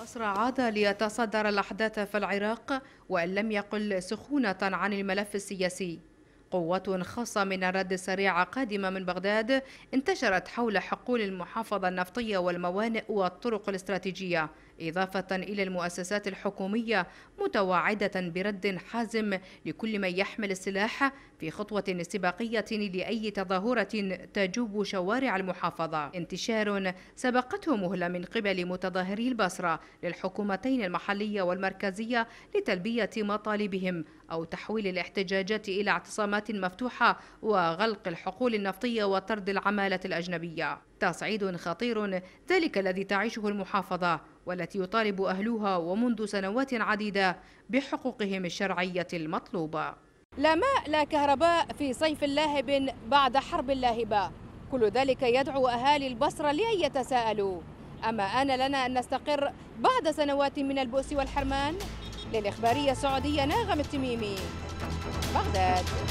بصر عاد ليتصدر الأحداث في العراق وإن لم يقل سخونة عن الملف السياسي قوة خاصة من الرد السريع قادمة من بغداد انتشرت حول حقول المحافظة النفطية والموانئ والطرق الاستراتيجية إضافة إلى المؤسسات الحكومية متواعدة برد حازم لكل من يحمل السلاح في خطوة استباقية لأي تظاهرة تجوب شوارع المحافظة انتشار سبقته مهلة من قبل متظاهري البصرة للحكومتين المحلية والمركزية لتلبية مطالبهم أو تحويل الاحتجاجات إلى اعتصامات مفتوحة وغلق الحقول النفطية وطرد العمالة الأجنبية تصعيد خطير ذلك الذي تعيشه المحافظة والتي يطالب أهلها ومنذ سنوات عديدة بحقوقهم الشرعية المطلوبة لا ماء لا كهرباء في صيف لاهب بعد حرب لاهبة كل ذلك يدعو أهالي البصرة لأن يتساءلوا أما آن لنا أن نستقر بعد سنوات من البؤس والحرمان للإخبارية السعودية ناغم التميمي بغداد